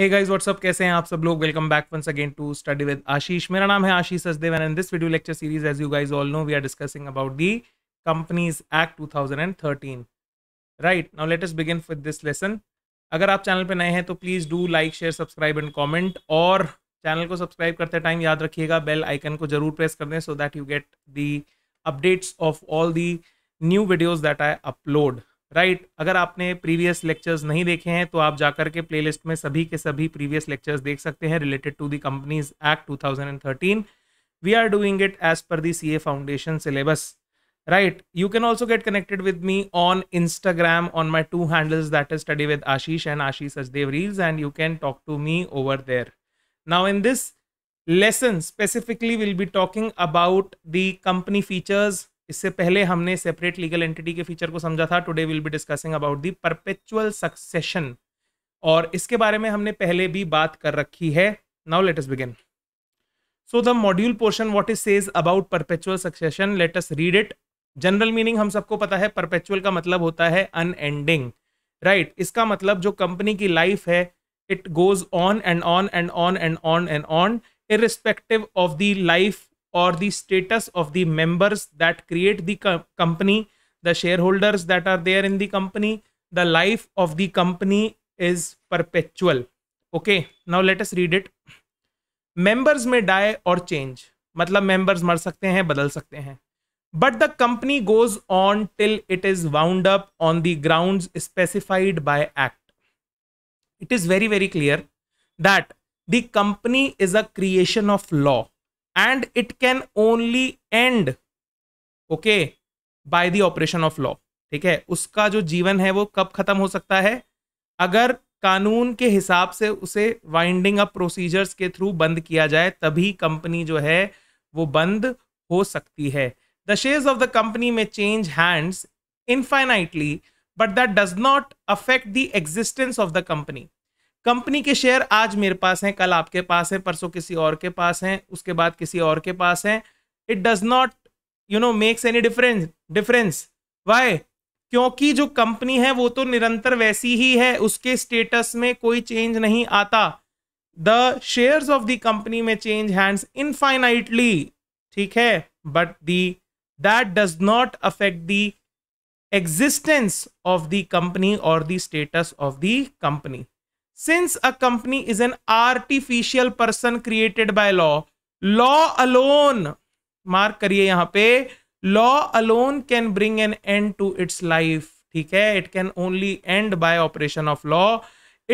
Hey guys what's up कैसे हैं आप सब लोग welcome back once again to study with Ashish मेरा नाम है Ashish Sachdev and in this video lecture series as you guys all know we are discussing about the companies act 2013 right now let us begin with this lesson अगर आप channel पे नए हैं तो please do like share subscribe and comment और channel को subscribe करते time याद रखिएगा बेल आइकन को जरूर प्रेस कर दें so that you get the updates of all the new videos that I upload right right, अगर आपने प्रीवियस लेक्चर्स नहीं देखे हैं तो आप जाकर के प्लेलिस्ट में सभी के सभी प्रीवियस लेक्चर्स देख सकते हैं related to the companies act 2013 we are doing it as per the C A foundation syllabus right you can also get connected with me on Instagram on my two handles that is study with Ashish and Ashish Sachdev reels and you can talk to me over there now in this lesson specifically will be talking about the company features इससे पहले हमने separate legal entity के feature को समझा था today will be discussing about the perpetual succession और इसके बारे में हमने पहले भी बात कर रखी है now let us begin so the module portion what is says about perpetual succession let us read it general meaning हम सबको पता है परपेचुअल का मतलब होता है अनएंडिंग राइट right? इसका मतलब जो कंपनी की लाइफ है it goes on and on and on and on and on irrespective of the life or the status of the members that create the co company, the shareholders that are there in the company. The life of the company is perpetual. Okay, now let us read it. Members may die or change. मतलब members मर सकते हैं बदल सकते हैं but the company goes on till it is wound up on the grounds specified by act it is very very clear that the company is a creation of law and it can only end okay by the operation of law ठीक है उसका जो जीवन है वो कब खत्म हो सकता है अगर कानून के हिसाब से उसे वाइंडिंग अप प्रोसीजर्स के थ्रू बंद किया जाए तभी कंपनी जो है वो बंद हो सकती है the shares of the company में change hands infinitely but that does not affect the existence of the company company के शेयर आज मेरे पास हैं कल आपके पास है परसों किसी और के पास हैं उसके बाद किसी और के पास हैं it does not you know makes any difference difference why क्योंकि जो कंपनी है वो तो निरंतर वैसी ही है उसके स्टेटस में कोई चेंज नहीं आता the shares of the company में चेंज हैंड्स इनफाइनाइटली ठीक है but the that does not affect the existence of the company और the status of the company since a company is an artificial person created by law law alone mark करिए यहां पे law alone can bring an end to its life ठीक है it can only end by operation of law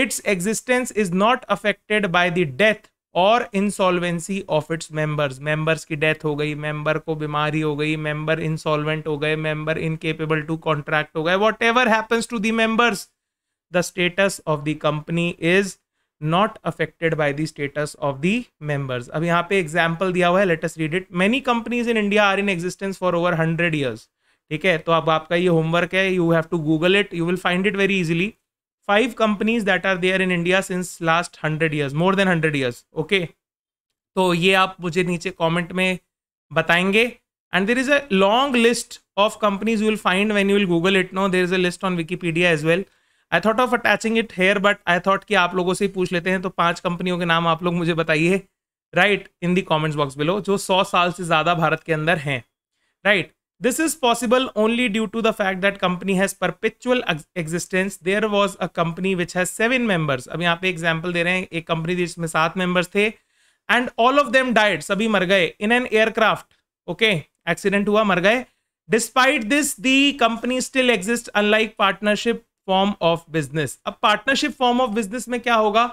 its existence is not affected by the death और insolvency of its members members की death हो गई member को बीमारी हो गई मेंबर इंसॉल्वेंट हो गए मेंबर इनकेपेबल टू कॉन्ट्रैक्ट हो गए whatever happens to the members the status of the company is not affected by the status of the members अब यहाँ पे एग्जाम्पल दिया हुआ है let's read it many companies in India are in existence for over hundred years ठीक है तो अब आपका ये होमवर्क है you have to Google it you will find it very easily five companies that are there in India since last hundred years more than hundred years okay तो ये आप मुझे नीचे कॉमेंट में बताएंगे and there is a long list of companies you will find when you will Google it no there is a list on Wikipedia as well I thought of attaching it here but I thought कि आप लोगों से ही पूछ लेते हैं तो पांच कंपनियों के नाम आप लोग मुझे बताइए right in the comments box below जो सौ साल से ज़्यादा भारत के अंदर हैं right this is possible only due to the fact that company has perpetual existence there was a company which has seven members अब यहाँ पे एग्जाम्पल दे रहे हैं एक कंपनी थी जिसमें सात मेंबर्स थे and all of them died सभी मर गए in an aircraft okay accident हुआ मर गए despite this the company still exist unlike partnership form of business अब पार्टनरशिप फॉर्म ऑफ बिजनेस में क्या होगा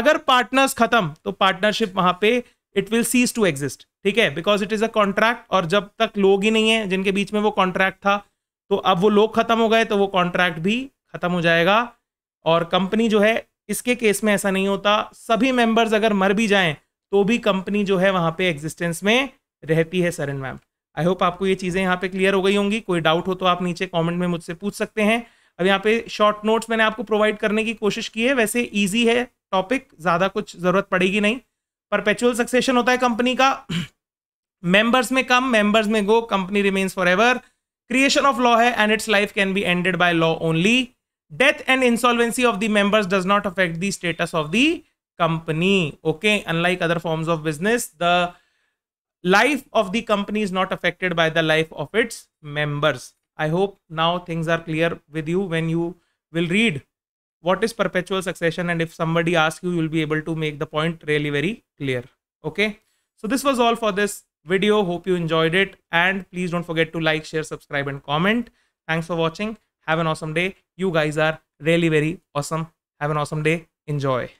अगर पार्टनर्स खत्म तो पार्टनरशिप वहां पे it will cease to exist ठीक है because it is a contract और जब तक लोग ही नहीं है जिनके बीच में वो कॉन्ट्रैक्ट था तो अब वो लोग खत्म हो गए तो वो कॉन्ट्रैक्ट भी खत्म हो जाएगा और कंपनी जो है इसके केस में ऐसा नहीं होता सभी मेंबर्स अगर मर भी जाएं तो भी कंपनी जो है वहां पे एग्जिस्टेंस में रहती है sir and ma'am I hope आपको ये चीज़ें यहाँ पे क्लियर हो गई होंगी कोई डाउट हो तो आप नीचे कमेंट में मुझसे पूछ सकते हैं अब यहाँ पे शॉर्ट नोट्स मैंने आपको प्रोवाइड करने की कोशिश की है वैसे ईजी है टॉपिक ज़्यादा कुछ ज़रूरत पड़ेगी नहीं परपेचुअल सक्सेशन होता है कंपनी का मेंबर्स में कम मेंबर्स में go company remains forever creation of law है and its life can be ended by law only death and insolvency of the members does not affect the status of the company okay unlike other forms of business the life of the company is not affected by the life of its members I hope now things are clear with you when you will read what is perpetual succession and if somebody asks you, you will be able to make the point really very clear. Okay. So this was all for this video. Hope you enjoyed it and please don't forget to like, share, subscribe and comment. Thanks for watching. Have an awesome day. You guys are really very awesome. Have an awesome day. Enjoy.